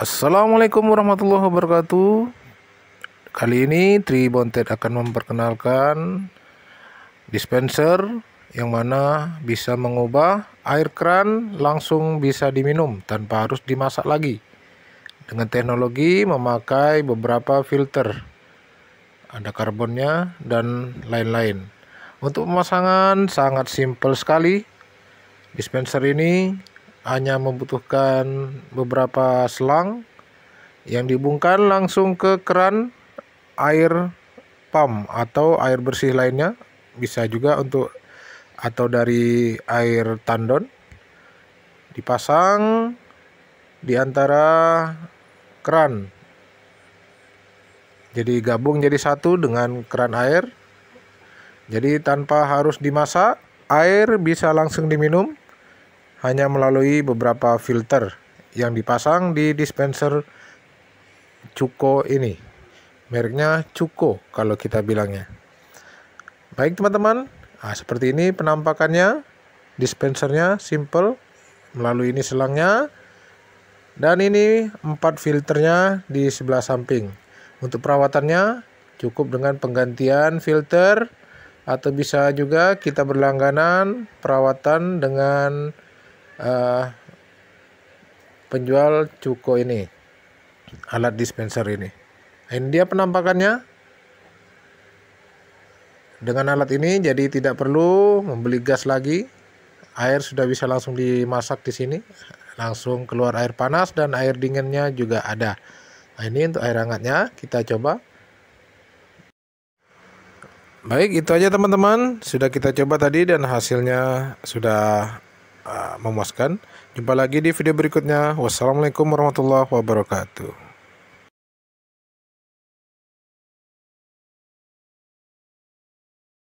Assalamualaikum warahmatullahi wabarakatuh. Kali ini Tri Bontet akan memperkenalkan dispenser yang mana bisa mengubah air kran langsung bisa diminum tanpa harus dimasak lagi. Dengan teknologi memakai beberapa filter. Ada karbonnya dan lain-lain. Untuk pemasangan sangat simpel sekali. Dispenser ini hanya membutuhkan beberapa selang yang dihubungkan langsung ke keran air pump atau air bersih lainnya bisa juga untuk atau dari air tandon dipasang di antara keran jadi gabung jadi satu dengan keran air jadi tanpa harus dimasak air bisa langsung diminum hanya melalui beberapa filter yang dipasang di dispenser Cuko ini. Mereknya Cuko kalau kita bilangnya. Baik teman-teman, nah, seperti ini penampakannya. Dispensernya simple, melalui ini selangnya. Dan ini empat filternya di sebelah samping. Untuk perawatannya cukup dengan penggantian filter atau bisa juga kita berlangganan perawatan dengan uh, penjual cuko ini alat dispenser ini ini dia penampakannya dengan alat ini jadi tidak perlu membeli gas lagi air sudah bisa langsung dimasak di sini langsung keluar air panas dan air dinginnya juga ada nah, ini untuk air hangatnya kita coba baik itu aja teman-teman sudah kita coba tadi dan hasilnya sudah memuaskan. Jumpa lagi di video berikutnya. Wassalamualaikum warahmatullahi wabarakatuh.